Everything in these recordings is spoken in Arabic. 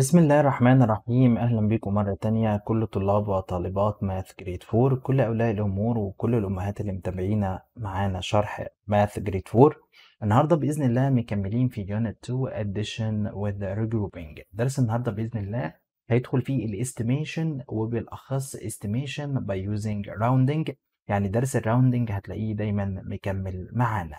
بسم الله الرحمن الرحيم أهلا بكم مرة تانية كل طلاب وطالبات ماث جريد 4 كل أولياء الأمور وكل الأمهات اللي متابعينا معانا شرح ماث جريد 4 النهاردة بإذن الله مكملين في يونت 2 اديشن وذ ريجروبينج درس النهاردة بإذن الله هيدخل فيه الاستيميشن وبالأخص استيميشن باي يوزنج راوندنج يعني درس الراوندنج هتلاقيه دايما مكمل معانا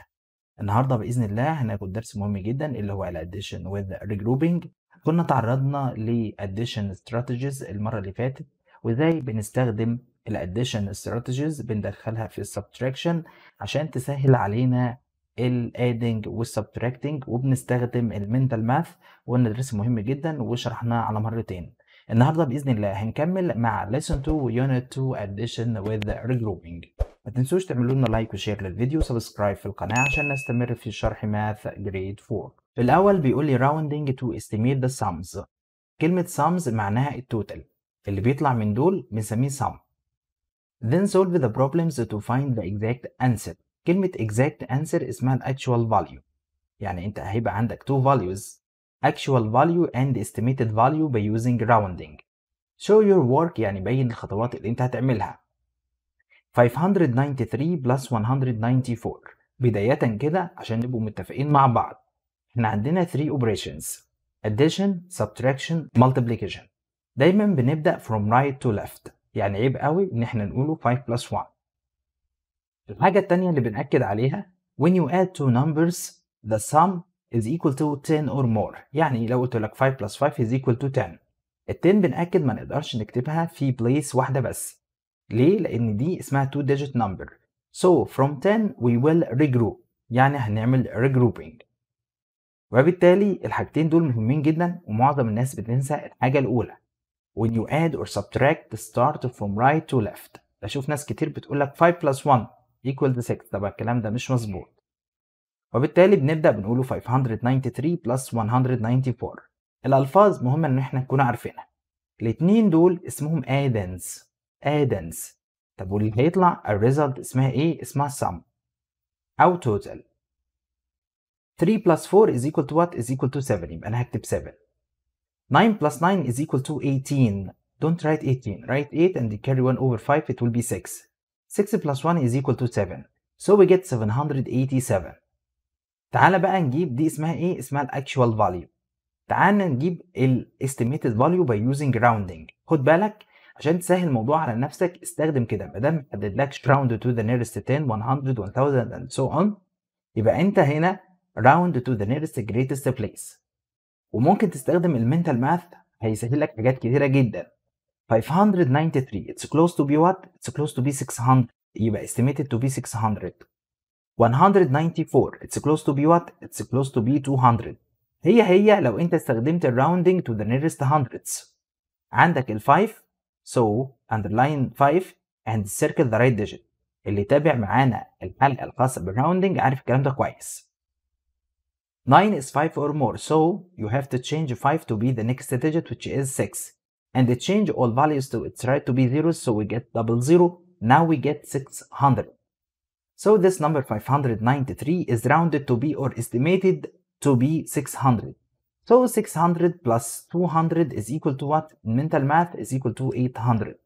النهاردة بإذن الله هناخد درس مهم جدا اللي هو الأديشن وذ ريجروبينج كنا تعرضنا لاديشن استراتيجيز المره اللي فاتت وازاي بنستخدم الاديشن استراتيجيز بندخلها في السبتراكشن عشان تسهل علينا الادنج والسبتراكتنج وبنستخدم المنتال ماث وقلنا درس مهم جدا وشرحناه على مرتين النهارده باذن الله هنكمل مع ليسون 2 ويونت 2 addition with regrouping ما تنسوش تعملوا لنا لايك وشير للفيديو وسبسكرايب في القناه عشان نستمر في شرح ماث جريد 4 الأول بيقول لي rounding to estimate the sums كلمة sums معناها التوتال اللي بيطلع من دول بنسميه sum then solve the problems to find the exact answer كلمة exact answer اسمها ال actual value يعني أنت هيبقى عندك two values actual value and estimated value by using rounding show your work يعني بين الخطوات اللي أنت هتعملها 593 plus 194 بداية كده عشان نبقوا متفقين مع بعض احنا عندنا 3 operations addition subtraction multiplication دايما بنبدا from right to left يعني عيب قوي ان احنا نقوله 5 plus 1 الحاجه الثانيه اللي بناكد عليها when you add two numbers the sum is equal to 10 or more يعني لو قلت لك 5 plus 5 is equal to 10 ال 10 بنأكد ما نقدرش نكتبها في بليس واحدة بس ليه؟ لأن دي اسمها two digit number so from 10 we will regroup يعني هنعمل regrouping وبالتالي الحاجتين دول مهمين جدا ومعظم الناس بتنسى الحاجة الأولى when you add or subtract start from right to left بشوف ناس كتير بتقول لك 5 plus 1 equal to 6 طب الكلام ده مش مظبوط وبالتالي بنبدأ بنقوله 593 plus 194 الألفاظ مهمة إن احنا نكون عارفينها الاتنين دول اسمهم addends addends طب واللي هيطلع الريزلت اسمها ايه؟ اسمها sum او total 3 plus 4 is equal to what is equal to 7 يبقى انا هكتب 7 9 plus 9 is equal to 18 don't write 18 write 8 and carry 1 over 5 it will be 6 6 plus 1 is equal to 7 so we get 787 تعال بقى نجيب دي اسمها ايه اسمها actual value. تعال نجيب estimated value by using rounding. خد بالك عشان تسهل الموضوع على نفسك استخدم كده ما دام ما حددلكش round to the nearest 10 100 1000 and so on يبقى انت هنا round to the nearest greatest place وممكن تستخدم المنتال ماث هيسهل لك حاجات كتيرة جدا 593 it's close to be what it's close to be 600 يبقى estimated to be 600 194 it's close to be what it's close to be 200 هي هي لو انت استخدمت rounding to the nearest hundreds عندك ال 5 so underline 5 and circle the right digit اللي تابع معانا الحلقه الخاصه بالراوندنج عارف الكلام ده كويس 9 is 5 or more, so you have to change 5 to be the next digit which is 6. And change all values to its right to be zeros, so we get double zero. Now we get 600. So this number 593 is rounded to be or estimated to be 600. So 600 plus 200 is equal to what? Mental math is equal to 800.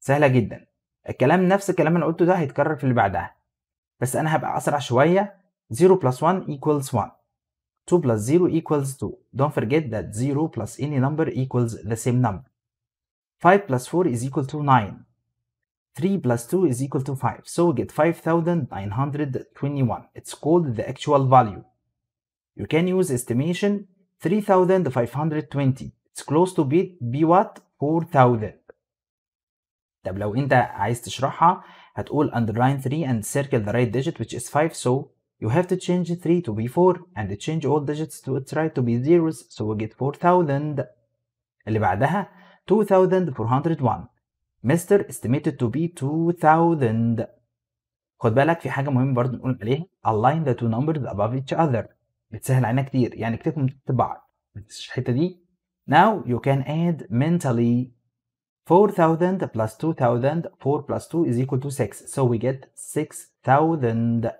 سهلة جدا. الكلام نفس الكلام اللي قلته ده هيتكرر في اللي بعدها. بس أنا هبقى أسرع شوية 0 plus 1 equals 1 2 plus 0 equals 2. Don't forget that 0 plus any number equals the same number. 5 plus 4 is equal to 9. 3 plus 2 is equal to 5. So we get 5,921. It's called the actual value. You can use estimation 3,520. It's close to be be what? 4,000. طب لو انت عايز تشرحها هتقول underline 3 and circle the right digit which is 5 so you have to change 3 to be 4 and change all digits to try to be zeros so we get 4000 اللي بعدها 2401 مستر estimated to be 2000 خد بالك في حاجة مهمة برضو نقول عليها align the two numbers above each other بتسهل علينا كتير يعني اكتبهم تحت بعض ما دي Now you can add mentally 4000 plus 2000 4 plus 2 is equal to 6 so we get 6000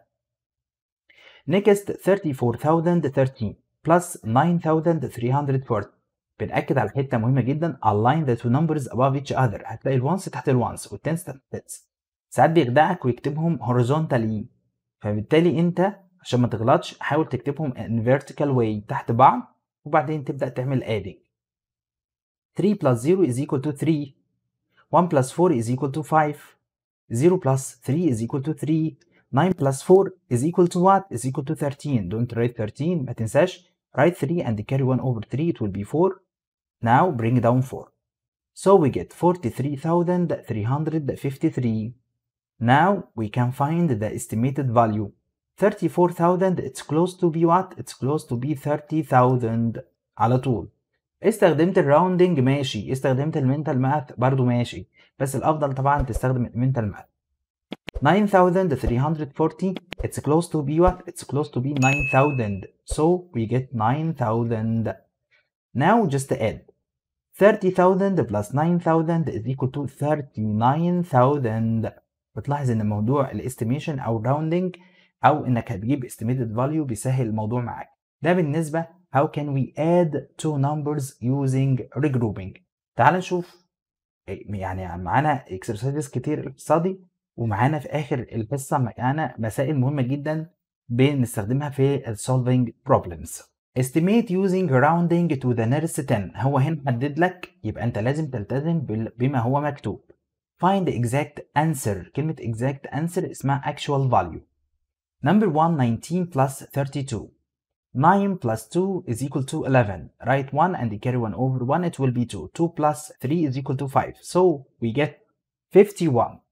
next 34013 plus 9,340 بنأكد على حتة مهمة جدا align the two numbers above each other هتلاقي الونس تحت الونس والتنس تحت التنس ساعات بيخدعك ويكتبهم horizontally فبالتالي انت عشان ما تغلطش حاول تكتبهم in vertical way تحت بعض وبعدين تبدأ تعمل adding 3 plus 0 is equal to 3 1 plus 4 is equal to 5 0 plus 3 is equal to 3 9 plus 4 is equal to what? Is equal to 13. Don't write 13. ما Write 3 and carry 1 over 3. It will be 4. Now bring down 4. So we get 43,353. Now we can find the estimated value. 34,000 it's close to be what? It's close to be 30,000 على طول. استخدمت الراوندنج ماشي، استخدمت المنتال ماث برضو ماشي، بس الأفضل طبعا تستخدم المنتال ماث. 9,340, it's close to be what? It's close to be 9,000. So we get 9,000. Now just add. 30,000 plus 9,000 is equal to 39,000. بتلاحظ ان موضوع الاستيميشن او الراوندنج او انك هتجيب estimated value بيسهل الموضوع معاك. ده بالنسبة how can we add two numbers using regrouping. تعال نشوف يعني معانا اكسرسايزز كتير اقتصادي ومعانا في اخر الحصه معانا مسائل مهمه جدا بنستخدمها في solving problems estimate using rounding to the nearest 10 هو هنا حدد لك يبقى انت لازم تلتزم بما هو مكتوب find exact answer كلمة exact answer اسمها actual value number 1 19 plus 32 9 plus 2 is equal to 11 write 1 and carry 1 over 1 it will be 2 2 plus 3 is equal to 5 so we get 51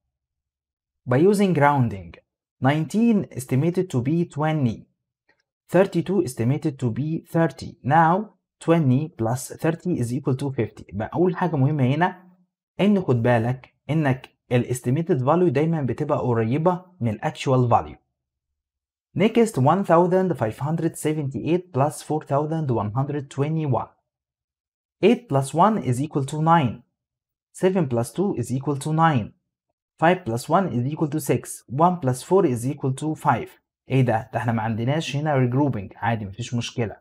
by using rounding 19 estimated to be 20 32 estimated to be 30 now 20 plus 30 is equal to 50 بقى اول حاجه مهمه هنا ان خد بالك انك الاستيميتد value دايما بتبقى قريبه من الاكشوال value next 1578 plus 4121 8 plus 1 is equal to 9 7 plus 2 is equal to 9 5 plus 1 is equal to 6 1 plus 4 is equal to 5 ايه ده ده احنا ما عندناش هنا regrouping عادي مفيش مشكله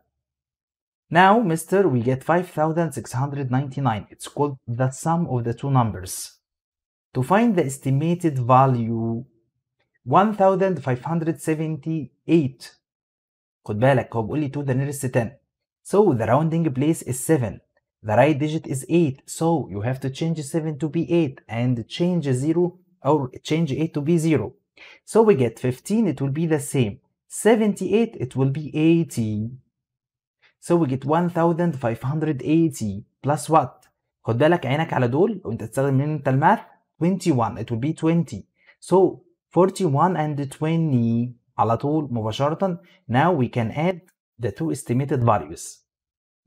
Now, mister, we get 5699. It's called the sum of the two numbers. To find the estimated value 1578 خد بالك هو بيقول لي to the nearest 10 So the rounding place is 7 The right digit is 8 So you have to change 7 to be 8 and change 0 or change a to be 0. So we get 15, it will be the same. 78, it will be 80. So we get 1580 plus what? خد بالك عينك على دول وانت تستخدم من انت الماث 21 it will be 20 so 41 and 20 على طول مباشرة now we can add the two estimated values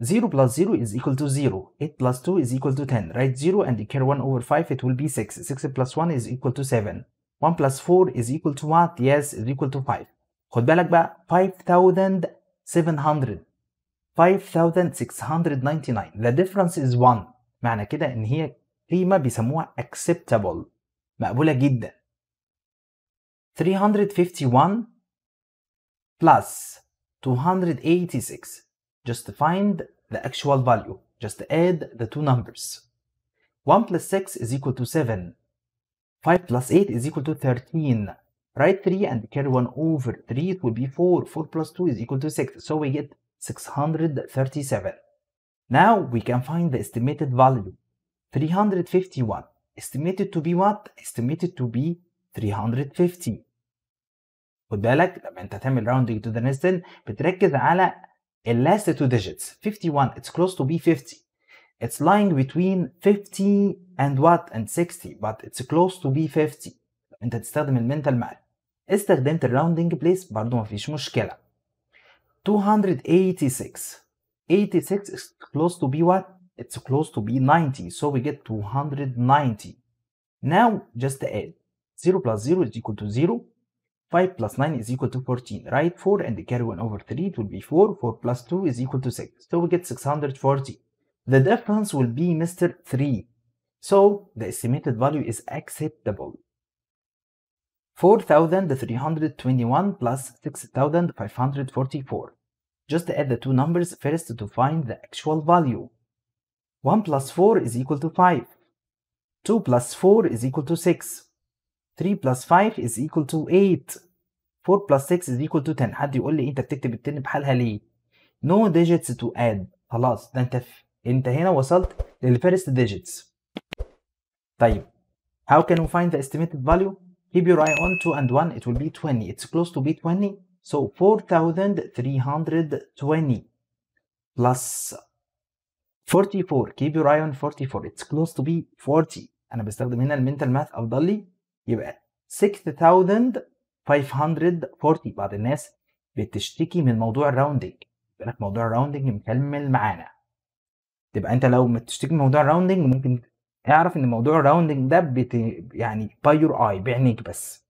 0 plus 0 is equal to 0. 8 plus 2 is equal to 10. Right? 0 and carry 1 over 5, it will be 6. 6 plus 1 is equal to 7. 1 plus 4 is equal to what? Yes, is equal to 5. خد بالك بقى 5700 5699 the difference is 1 معنى كده ان هي قيمة بيسموها acceptable مقبولة جدا 351 plus 286 just find the actual value. Just add the two numbers. 1 plus 6 is equal to 7. 5 plus 8 is equal to 13. Write 3 and carry 1 over 3. It will be 4. 4 plus 2 is equal to 6. So we get 637. Now we can find the estimated value. 351. Estimated to be what? Estimated to be 350. خد بالك لما انت هتعمل راوندنج تو ذا نستن بتركز على it lasted two digits, 51, it's close to B50. It's lying between 50 and what and 60 but it's close to B50 انت تستخدم المنتال مال استخدمت الراوندنج بليس برضه مفيش مشكلة 286 86 is close to B1 it's close to B90 so we get 290 now just add 0 plus 0 is equal to 0 5 plus 9 is equal to 14, right? 4 and carry 1 over 3, it will be 4. 4 plus 2 is equal to 6. So we get 640. The difference will be Mr. 3. So the estimated value is acceptable. 4,321 plus 6,544. Just add the two numbers first to find the actual value. 1 plus 4 is equal to 5. 2 plus 4 is equal to 6. 3 plus 5 is equal to 8. 4 plus 6 is equal to 10 حد يقول لي انت بتكتب ال 10 بحالها ليه no digits to add خلاص ده انت ف... انت هنا وصلت first digits طيب how can we find the estimated value keep your eye on 2 and 1 it will be 20 it's close to be 20 so 4320 plus 44 keep your eye on 44 it's close to be 40 انا بستخدم هنا المنتال ماث افضل لي يبقى 6000 540 بعض الناس بتشتكي من موضوع الراوندنج بالك موضوع الراوندنج مكمل معانا تبقى انت لو بتشتكي من موضوع الراوندنج ممكن اعرف ان موضوع الراوندنج ده بت... يعني باي يور اي بعينيك بس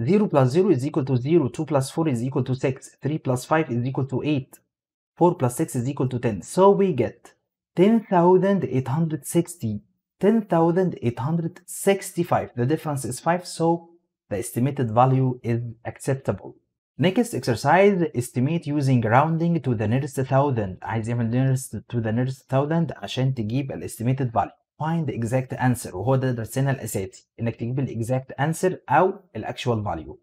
0 plus 0 is equal to 0 2 plus 4 is equal to 6 3 plus 5 is equal to 8 4 plus 6 is equal to 10 so we get 10860 10865 the difference is 5 so the estimated value is acceptable. Next exercise, estimate using rounding to the nearest thousand عايز يعمل nearest to the nearest thousand عشان تجيب ال estimated value find the exact answer وهو ده درسنا الأساسي إنك تجيب ال exact answer أو ال actual value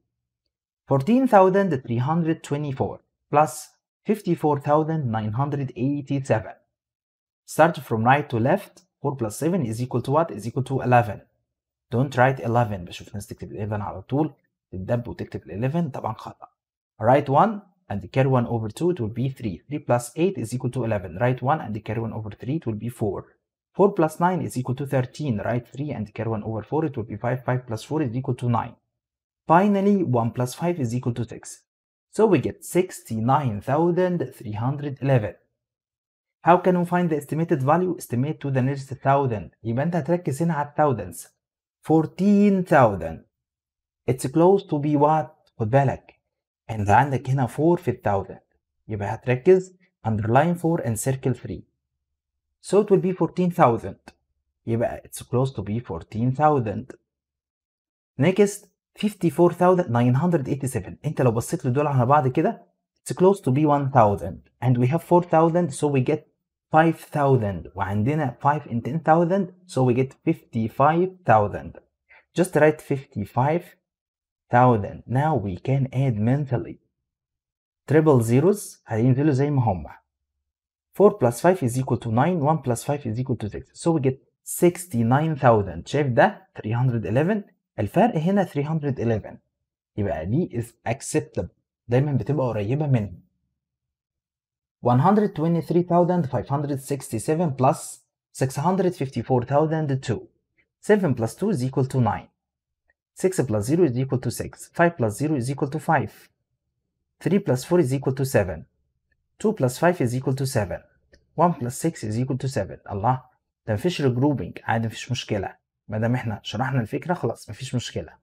14324 plus 54987 start from right to left 4 plus 7 is equal to what is equal to 11 don't write 11 بشوف ناس تكتب 11 على طول تتدب وتكتب 11 طبعا خطأ write 1 and carry 1 over 2 it will be 3 3 plus 8 is equal to 11 write 1 and carry 1 over 3 it will be 4 4 plus 9 is equal to 13 write 3 and carry 1 over 4 it will be 5 5 plus 4 is equal to 9 finally 1 plus 5 is equal to 6 so we get 69,311 how can we find the estimated value estimate to the nearest thousand يبقى انت هتركز هنا على thousands. 14,000 it's close to be what خد بالك انت عندك هنا 4 في ال 1000 يبقى هتركز underline 4 and circle 3 so it will be 14,000 يبقى it's close to be 14,000 next 54,987 انت لو بصيت لدول على بعض كده it's close to be 1,000 and we have 4,000 so we get 5000 وعندنا 5 in 10000 so we get 55000 just write 55000 now we can add mentally triple zeros هينزلوا زي ما هم 4 plus 5 is equal to 9 1 plus 5 is equal to 6 so we get 69000 شايف ده 311 الفرق هنا 311 يبقى دي is acceptable دايما بتبقى قريبه منه 123,567 plus 654,002. 7 plus 2 is equal to 9. 6 plus 0 is equal to 6. 5 plus 0 is equal to 5. 3 plus 4 is equal to 7. 2 plus 5 is equal to 7. 1 plus 6 is equal to 7. الله ده مفيش regrouping عادي مفيش مشكلة. ما دام احنا شرحنا الفكرة خلاص مفيش مشكلة.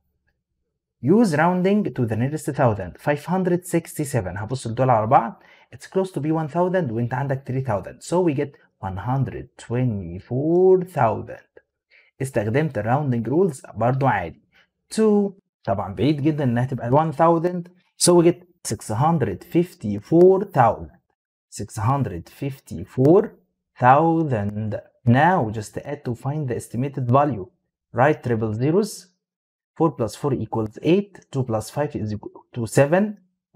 Use rounding to the nearest thousand 567 هبص لدول على بعض it's close to B1000 وانت عندك 3000 so we get 124,000 استخدمت rounding rules برضو عادي 2 طبعا بعيد جدا انها تبقى 1000 so we get 654,000 654,000 now just add to find the estimated value write triple zeros 4 plus 4 equals 8 2 plus 5 is equal to 7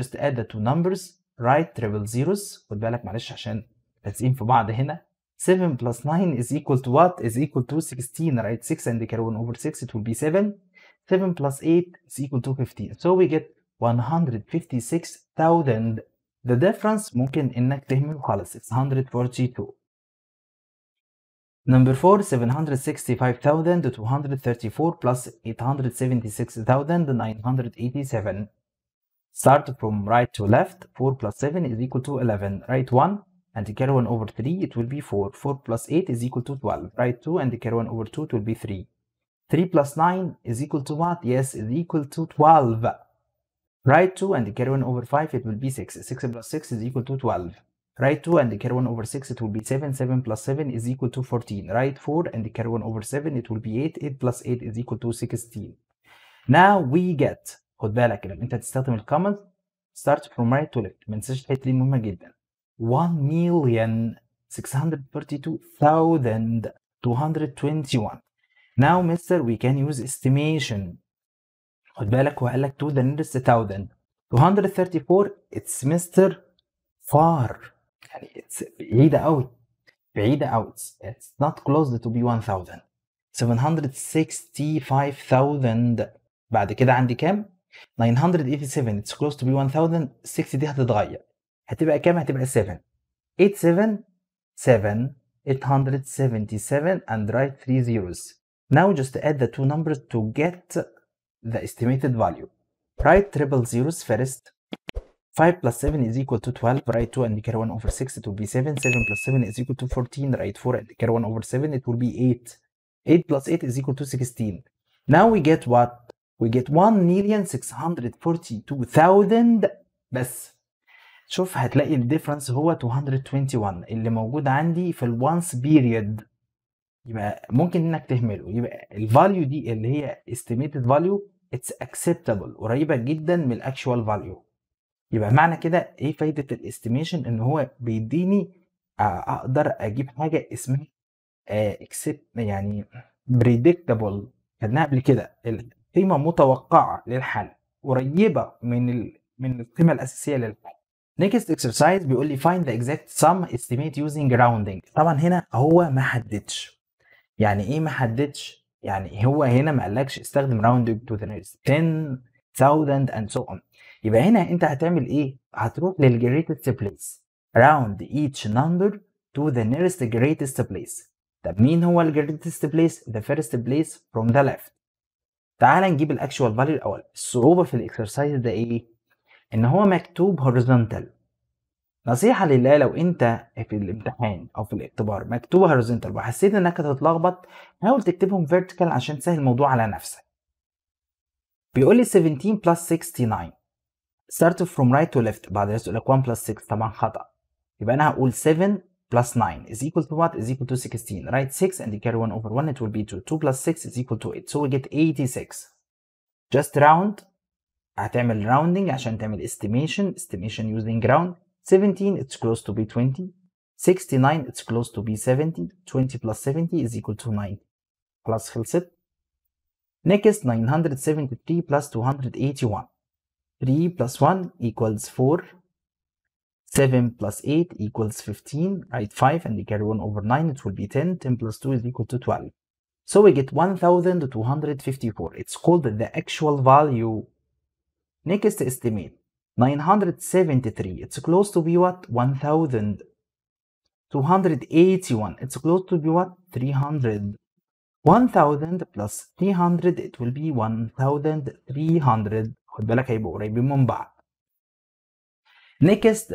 just add the two numbers write triple zeros خد بالك معلش عشان لازقين في بعض هنا 7 plus 9 is equal to what is equal to 16 right 6 and carry 1 over 6 it will be 7 7 plus 8 is equal to 15 so we get 156,000 the difference ممكن انك تهمله خالص it's 142 Number 4, 765,234 plus 876,987. Start from right to left, 4 plus 7 is equal to 11. Right 1 and carry 1 over 3, it will be 4. 4 plus 8 is equal to 12. Right 2 and carry 1 over 2, it will be 3. 3 plus 9 is equal to what? Yes, is equal to 12. Right 2 and carry 1 over 5, it will be 6. 6 plus 6 is equal to 12. Right 2 and carry 1 over 6, it will be 7. 7 plus 7 is equal to 14. Right 4 and carry 1 over 7, it will be 8. 8 plus 8 is equal to 16. Now we get خد بالك لما انت تستخدم الكومنت start from right to left ما تنساش الحته دي مهمه جدا 1 مليون 632,221 now mister we can use estimation خد بالك وقال لك to the nearest thousand 234 it's mister far يعني it's بعيدة أوي بعيدة أوي it's not close to be 1000 765,000 بعد كده عندي كام؟ 987 It's close to be one thousand sixty. 6 دي هتتغير هتبقى كام هتبقى 7 87 7 877 and write 3 zeros now just add the two numbers to get the estimated value write triple zeros first 5 plus 7 is equal to 12 write 2 and carry 1 over 6 it will be 7 7 plus 7 is equal to 14 write 4 and carry 1 over 7 it will be 8 8 plus 8 is equal to 16 now we get what we get 1 million 642,000 بس شوف هتلاقي الديفرنس هو 221 اللي موجود عندي في الوانس بيريد يبقى ممكن انك تهمله يبقى الفاليو دي اللي هي estimated value it's acceptable قريبه جدا من الاكشوال فاليو يبقى معنى كده ايه فايده الاستيميشن ان هو بيديني آه، اقدر اجيب حاجه اسمها اكسبت آه، يعني بريدكتابل خدناها قبل كده قيمة متوقعة للحل قريبة من من القيمة الأساسية للحل next exercise بيقول لي find the exact sum estimate using rounding طبعا هنا هو ما حددش يعني ايه ما حددش يعني هو هنا ما قالكش استخدم rounding to the nearest 10,000 and so on يبقى هنا انت هتعمل ايه هتروح للجريتست بليس round each number to the nearest greatest place طب مين هو الجريتست بليس the first place from the left تعال نجيب الاكشوال فاليو الاول الصعوبه في الاكسرسايز ده ايه ان هو مكتوب هوريزونتال نصيحه لله لو انت في الامتحان او في الاختبار مكتوب هوريزونتال وحسيت انك هتتلخبط حاول تكتبهم فيرتيكال عشان تسهل الموضوع على نفسك بيقول لي 17 بلس 69 start from right to left بعد كده يقول لك 1 بلس 6 طبعا خطا يبقى انا هقول 7 plus 9 is equal to what? Is equal to 16. Right? 6 and you carry 1 over 1, it will be 2. 2 plus 6 is equal to 8. So we get 86. Just round. هتعمل rounding عشان تعمل estimation. Estimation using round. 17 it's close to be 20. 69 it's close to be 70. 20 plus 70 is equal to 9. خلاص خلصت. Next 973 plus 281. 3 plus 1 equals 4. 7 plus 8 equals 15, write 5 and carry 1 over 9, it will be 10, 10 plus 2 is equal to 12. So we get 1254, it's called the actual value. Next estimate, 973, it's close to be what? 1281, it's close to be what? 300. 1000 plus 300 it will be 1300 خد بالك هيبقوا قريبين من بعض next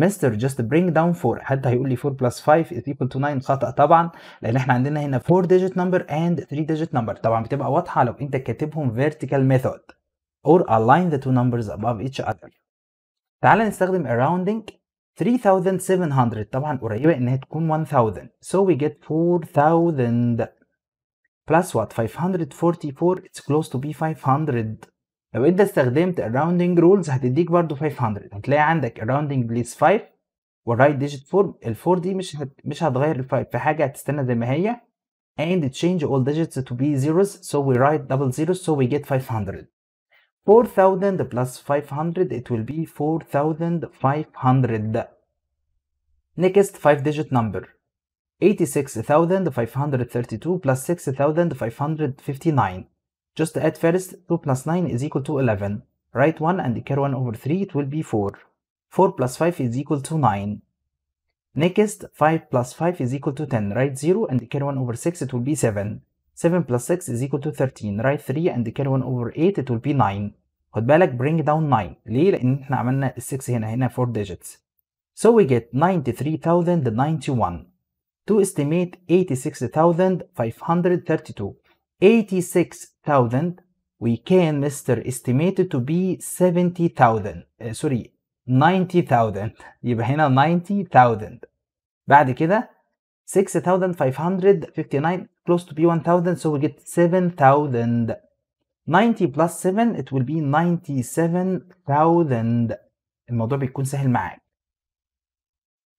مستر جاست برينج داون 4 حد هيقول لي 4 بلس 5 is equal to 9 خطا طبعا لان احنا عندنا هنا 4 digit number and 3 digit number طبعا بتبقى واضحه لو انت كاتبهم vertical method or align the two numbers above each other تعال نستخدم اراوندنج 3700 طبعا قريبه انها تكون 1000 so we get 4000 plus what 544 it's close to be 500 لو انت استخدمت الراوندنج رولز هتديك برضو 500 هتلاقي عندك الراوندنج بليس 5 والرايت ديجيت 4 ال 4 دي مش هت... مش هتغير ال 5 في حاجه هتستنى زي ما هي and change all digits to be zeros so we write double zeros so we get 500 4000 plus 500 it will be 4500 next 5 digit number 86532 plus 6559 Just add first 2 plus 9 is equal to 11. Write 1 and carry 1 over 3, it will be 4. 4 plus 5 is equal to 9. Next, 5 plus 5 is equal to 10. Write 0 and carry 1 over 6, it will be 7. 7 plus 6 is equal to 13. Write 3 and carry 1 over 8, it will be 9. خد بالك bring down 9 ليه لان احنا عملنا 6 هنا هنا 4 digits so we get 93091 to estimate 86532 86,000 we can Mr. estimated to be 70,000 uh, sorry 90,000 يبقى هنا 90,000 بعد كده 6,559 close to be 1,000 so we get 7,000 90 plus 7 it will be 97,000 الموضوع بيكون سهل معاك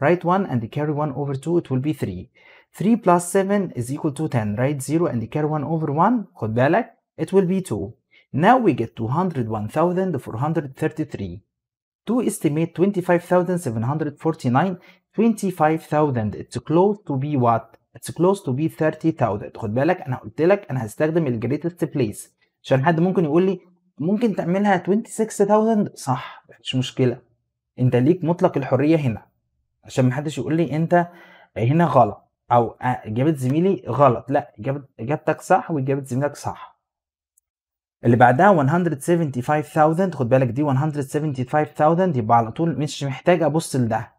write 1 and carry 1 over 2 it will be 3 3 plus 7 is equal to 10 write 0 and carry 1 over 1 خد بالك it will be 2 now we get 201,433 to estimate 25,749 25,000 it's close to be what it's close to be 30,000 خد بالك انا قلت لك انا هستخدم ال greatest place عشان حد ممكن يقول لي ممكن تعملها 26,000 صح مش مشكلة. انت ليك مطلق الحرية هنا عشان ما حدش يقول لي انت هنا غلط او آه، اجابه زميلي غلط لا اجابه اجابتك صح واجابه زميلك صح اللي بعدها 175000 خد بالك دي 175000 يبقى على طول مش محتاج ابص لده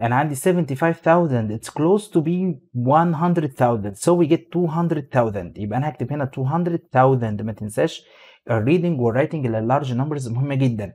يعني عندي 75000 it's close to be 100,000 so we get 200,000 يبقى انا هكتب هنا 200,000 ما تنساش الريدنج والرايتنج للارج نمبرز مهمه جدا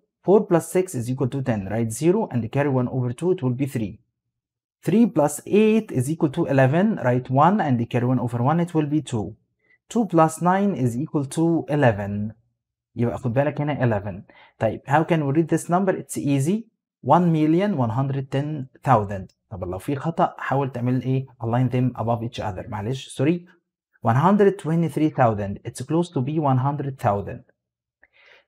4 plus 6 is equal to 10, right? 0 and carry 1 over 2, it will be 3. 3 plus 8 is equal to 11, right? 1 and carry 1 over 1, it will be 2. 2 plus 9 is equal to 11. يبقى خد بالك 11. Type how can we read this number? It's easy. 1,110,000. 110,000. طب لو في خطأ حاول تعمل ايه؟ Align them above each other. معلش, sorry. 123,000. It's close to be 100,000.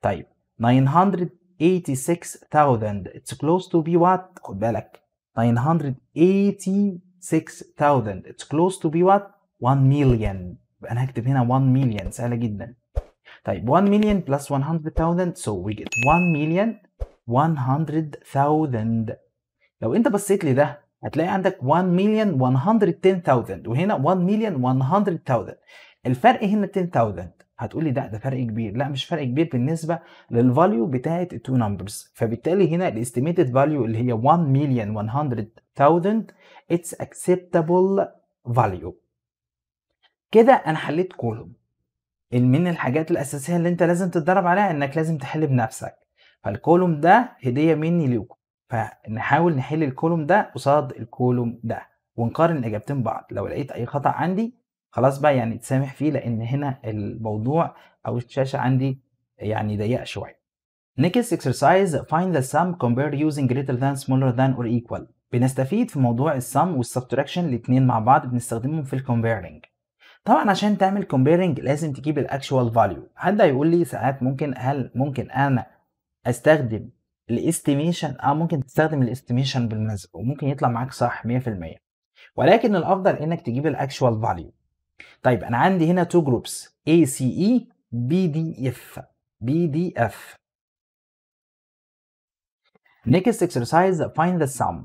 Type 900 986,000 it's close to be what خد بالك 986,000 it's close to be what 1 million يبقى انا هكتب هنا 1 million سهله جدا طيب 1 million plus 100,000 so we get 1 million 100,000 لو انت بصيت لده هتلاقي عندك 1 million 110,000 وهنا 1 million 100,000 الفرق هنا 10,000 هتقولي ده ده فرق كبير لا مش فرق كبير بالنسبه للفاليو بتاعه التو نمبرز فبالتالي هنا الاستيميتد فاليو اللي هي 1 مليون 100000 اتس اكسبتابل فاليو كده انا حليت كولوم من الحاجات الاساسيه اللي انت لازم تتدرب عليها انك لازم تحل بنفسك فالكولوم ده هديه مني ليكم فنحاول نحل الكولوم ده قصاد الكولوم ده ونقارن الاجابتين بعض لو لقيت اي خطا عندي خلاص بقى يعني تسامح فيه لان هنا الموضوع او الشاشه عندي يعني ضيقه شويه Next exercise find the sum compare using greater than smaller than or equal بنستفيد في موضوع السم والسبتراكشن الاتنين مع بعض بنستخدمهم في الكومبيرنج طبعا عشان تعمل كومبيرنج لازم تجيب الاكشوال فاليو حد هيقول لي ساعات ممكن هل ممكن انا استخدم الاستيميشن اه ممكن تستخدم الاستيميشن بالمزق وممكن يطلع معاك صح 100% ولكن الافضل انك تجيب الاكشوال فاليو طيب انا عندي هنا تو جروبس اي سي اي بي دي اف بي دي اف Next exercise find the sum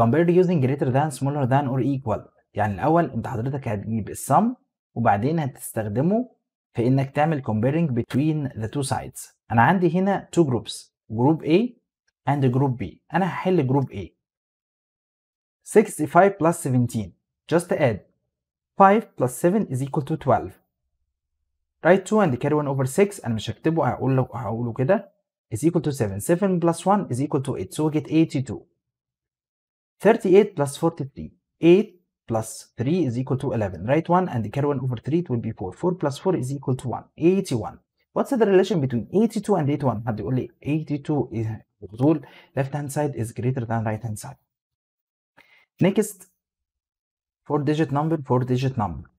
compared using greater than smaller than or equal يعني الاول انت حضرتك هتجيب السم وبعدين هتستخدمه في انك تعمل comparing between the two sides انا عندي هنا two groups group A and group B انا هحل group A 65 plus 17 just add 5 plus 7 is equal to 12 write 2 and carry 1 over 6 and مش هكتبه هقوله هقوله كده is equal to 7 7 plus 1 is equal to 8 so we get 82 38 plus 43 8 plus 3 is equal to 11 write 1 and carry 1 over 3 it will be 4 4 plus 4 is equal to 1 81 what's the relation between 82 and 81 حد only لي 82 is whole left hand side is greater than right hand side next 4 digit number 4 digit number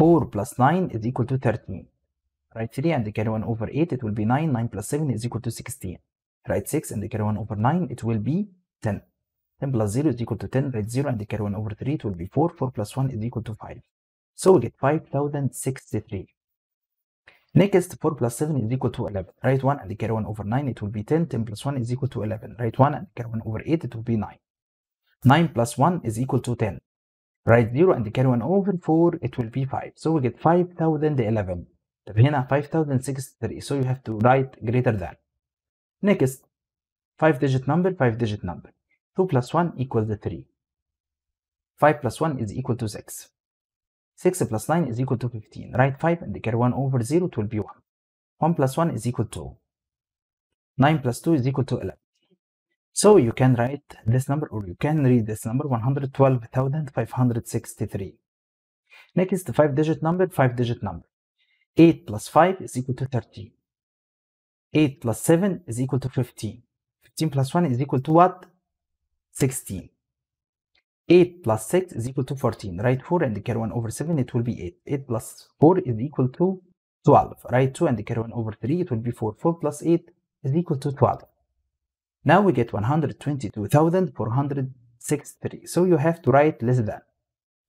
4 plus 9 is equal to 13 write 3 and carry 1 over 8 it will be 9 9 plus 7 is equal to 16 write 6 and carry 1 over 9 it will be 10 10 plus 0 is equal to 10 write 0 and carry 1 over 3 it will be 4 4 plus 1 is equal to 5 so we get 5063 Next, 4 plus 7 is equal to 11. Write 1 and carry 1 over 9, it will be 10. 10 plus 1 is equal to 11. Write 1 and carry 1 over 8, it will be 9. 9 plus 1 is equal to 10 write 0 and carry 1 over 4 it will be 5 so we get 5011 طب هنا 5063 so you have to write greater than next 5 digit number 5 digit number 2 plus 1 equals 3 5 plus 1 is equal to 6 6 plus 9 is equal to 15 write 5 and carry 1 over 0 it will be 1 1 plus 1 is equal to 9 plus 2 is equal to 11 so you can write this number or you can read this number 112,563. Next, the five digit number, five digit number. 8 plus 5 is equal to 13. 8 plus 7 is equal to 15. 15 plus 1 is equal to what? 16. 8 plus 6 is equal to 14. Write 4 and carry 1 over 7, it will be 8. 8 plus 4 is equal to 12. Write 2 and carry 1 over 3, it will be 4. 4 plus 8 is equal to 12. Now we get 122,463 so you have to write less than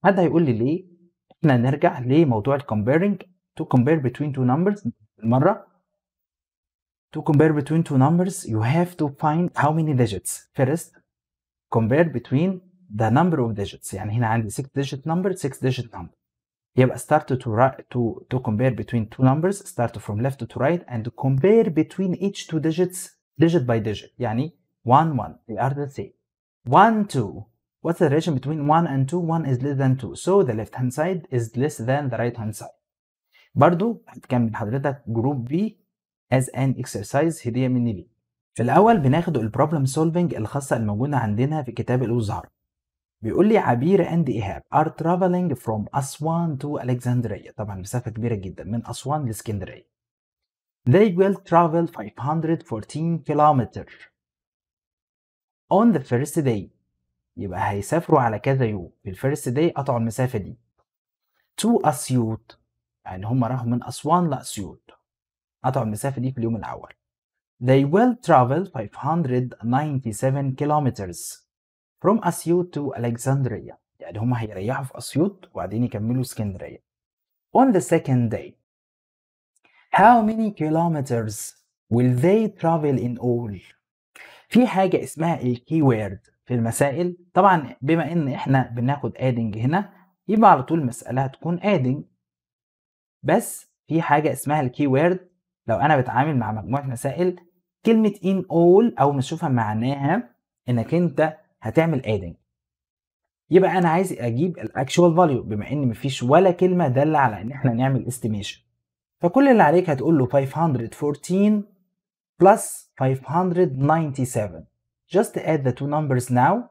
حد هيقول لي ليه احنا نرجع لموضوع الكومبيرنج to compare between two numbers المرة to compare between two numbers you have to find how many digits first compare between the number of digits يعني هنا عندي 6 digit number 6 digit number يبقى start to write, to to compare between two numbers start from left to right and compare between each two digits digit by digit يعني 1 1 they are the same 1 2 what's the relation between 1 and 2 1 is less than 2 so the left hand side is less than the right hand side برضو هتكمل حضرتك جروب B as an exercise هدية مني لي في الأول بناخد البروبلم سولفنج الخاصة الموجودة عندنا في كتاب الأزهر بيقول لي عبير اند ايهاب ار traveling from اسوان تو الكسندريه طبعا مسافه كبيره جدا من اسوان لاسكندريه They will travel 514 kilometer on the first day يبقى هيسافروا على كذا يوم في الفيرست داي قطعوا المسافة دي to أسيوط يعني هم راحوا من أسوان لأسيوط قطعوا المسافة دي في اليوم الأول they will travel 597 kilometers from أسيوط to Alexandria يعني هم هيريحوا في أسيوط وبعدين يكملوا اسكندرية on the second day How many kilometers will they travel in all؟ في حاجة اسمها الكيورد في المسائل طبعا بما ان احنا بناخد ادنج هنا يبقى على طول المسألة هتكون ادنج بس في حاجة اسمها الكيورد لو انا بتعامل مع مجموعة مسائل كلمة in all او مشوفها معناها انك انت هتعمل ادنج يبقى انا عايز اجيب الاكشوال فاليو بما ان مفيش ولا كلمة دالة على ان احنا نعمل استيميشن فكل اللي عليك هتقول له 514 plus 597 just add the two numbers now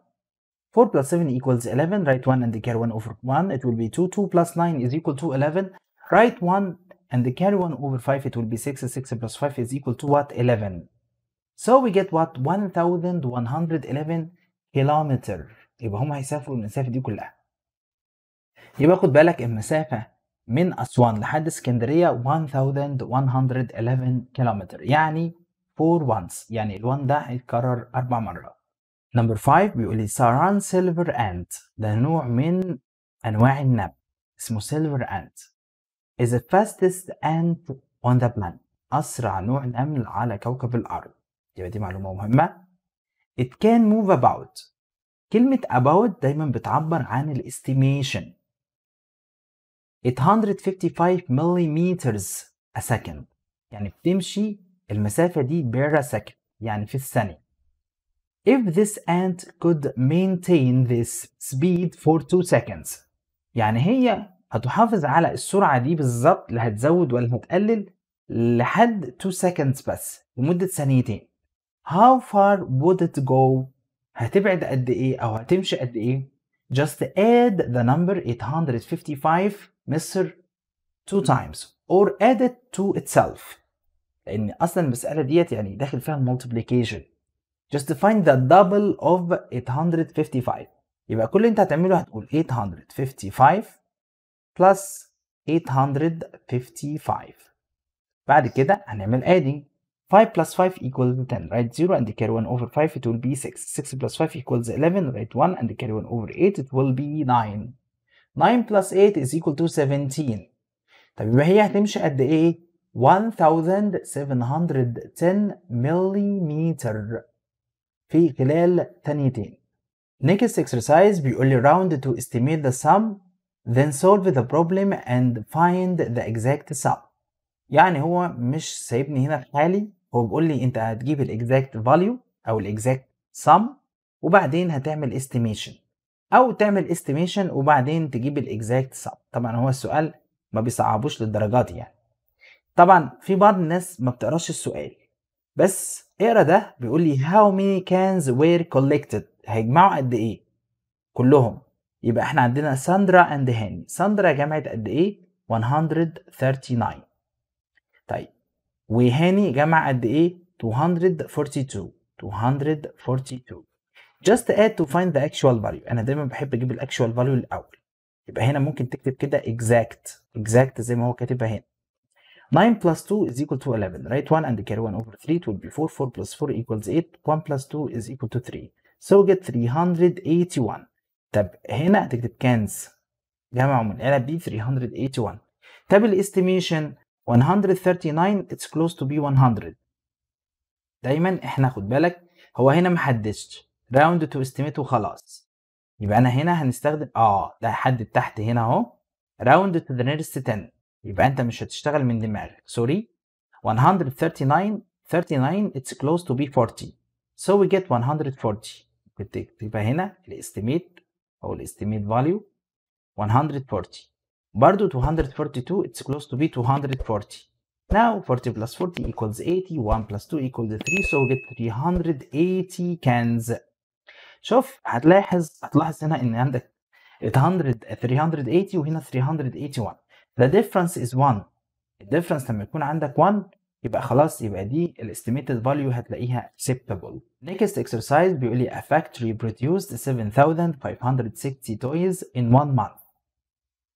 4 plus 7 equals 11 write 1 and the carry 1 over 1 it will be 2 2 plus 9 is equal to 11 write 1 and the carry 1 over 5 it will be 6 6 plus 5 is equal to what 11 so we get what 1111 kilometer يبقى هم هيسافروا المسافه دي كلها يبقى خد بالك المسافه من أسوان لحد اسكندرية 1111 كيلومتر يعني 4 once يعني الوان ده هيتكرر أربع مرات نمبر 5 بيقول لي ساران سيلفر أنت ده نوع من أنواع النب اسمه سيلفر أنت is the fastest ant on the planet أسرع نوع نمل على كوكب الأرض يبقى دي معلومة مهمة it can move about كلمة about دايما بتعبر عن الاستيميشن 855 millimeters a second يعني بتمشي المسافة دي بيرا second يعني في الثانية if this ant could maintain this speed for 2 seconds يعني هي هتحافظ على السرعة دي بالظبط لا هتزود ولا هتقلل لحد 2 seconds بس لمدة ثانيتين how far would it go هتبعد قد ايه او هتمشي قد ايه just add the number 855 مصر two times or added to itself لان اصلا المساله ديت يعني داخل فيها multiplication just find the double of 855 يبقى كل اللي انت هتعمله هتقول 855 plus 855 بعد كده هنعمل adding 5 plus 5 equals 10 write 0 and carry 1 over 5 it will be 6 6 plus 5 equals 11 write 1 and carry 1 over 8 it will be 9 plus 8 is equal to 17 طب يبقى هي هتمشي قد ايه 1710 مليمتر في خلال ثانيتين next exercise بيقول لي round to estimate the sum then solve the problem and find the exact sum يعني هو مش سايبني هنا حالي هو بيقول لي انت هتجيب الاكزاكت فاليو او الاكزاكت سم وبعدين هتعمل استيميشن او تعمل استيميشن وبعدين تجيب الاكزاكت سم طبعا هو السؤال ما بيصعبوش للدرجات يعني طبعا في بعض الناس ما بتقراش السؤال بس اقرا ده بيقول لي هاو ميني كانز وير كولكتد هيجمعوا قد ايه كلهم يبقى احنا عندنا ساندرا اند هاني ساندرا جمعت قد ايه 139 طيب وهاني جمع قد ايه 242 242 just add to find the actual value انا دايما بحب اجيب الاكشوال فاليو الاول يبقى هنا ممكن تكتب كده exact exact زي ما هو كاتبها هنا 9 plus 2 is equal to 11 right 1 and carry 1 over 3 it will be 4 4 plus 4 equals 8 1 plus 2 is equal to 3 so get 381 طب هنا تكتب كانز جمع منقلب دي 381 طب الاستيميشن 139 it's close to be 100 دايما احنا خد بالك هو هنا محددش راوند تو استيميت وخلاص يبقى انا هنا هنستخدم اه ده حد تحت هنا اهو راوند تو ذا نيرست 10 يبقى انت مش هتشتغل من دماغك سوري 139 39 it's close to be 40 so we get 140 يبقى هنا الاستيميت او الاستيميت فاليو 140 برضو 242 it's close to be 240 Now 40 plus 40 equals 80, 1 plus 2 equals 3, so we get 380 cans. شوف هتلاحظ هتلاحظ هنا ان عندك 800 380 وهنا 381 the difference is 1 difference لما يكون عندك 1 يبقى خلاص يبقى دي الاستيميتد فاليو هتلاقيها acceptable. Next exercise بيقول لي a factory produced 7560 toys in one month.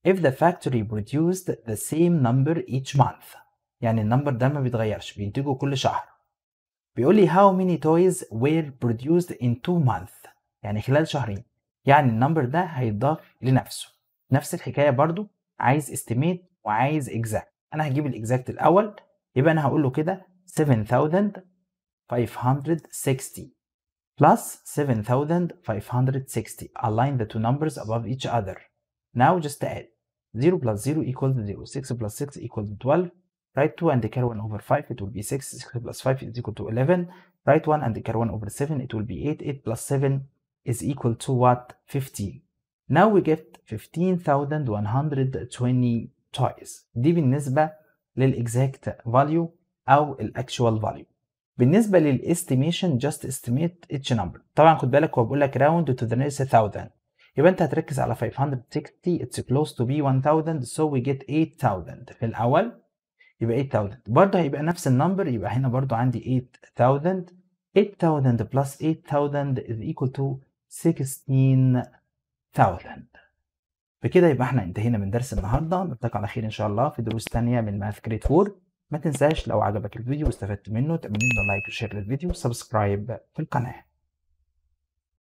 If the factory produced the same number each month. يعني النمبر ده ما بيتغيرش بينتجوا كل شهر. بيقول لي how many toys were produced in two months. يعني خلال شهرين يعني النمبر ده هيتضاف لنفسه نفس الحكايه برضو عايز استيميت وعايز اكزاكت انا هجيب الاكزاكت الاول يبقى انا هقول له كده 7560 plus 7560 align the two numbers above each other now just add 0 plus 0 equals 0 6 plus 6 equals 12 write 2 and carry 1 over 5 it will be 6 6 plus 5 is equal to 11 write 1 and carry 1 over 7 it will be 8 8 plus 7 is equal to what? 15. Now we get 15,120 toys. دي بالنسبة للإكزاكت value أو actual value. بالنسبة estimation just estimate each number. طبعا خد بالك هو بيقول لك round to the nearest 1000. يبقى أنت هتركز على 560 it's close to be 1000 so we get 8000 في الأول يبقى 8000 برضه هيبقى نفس النمبر يبقى هنا برضه عندي 8000 8000 plus 8000 is equal to 16000 بكده يبقى احنا انتهينا من درس النهارده نلتقي على خير ان شاء الله في دروس ثانيه من ماث جريد 4 ما تنساش لو عجبك الفيديو واستفدت منه تعمل لنا لايك وشير للفيديو وسبسكرايب في القناه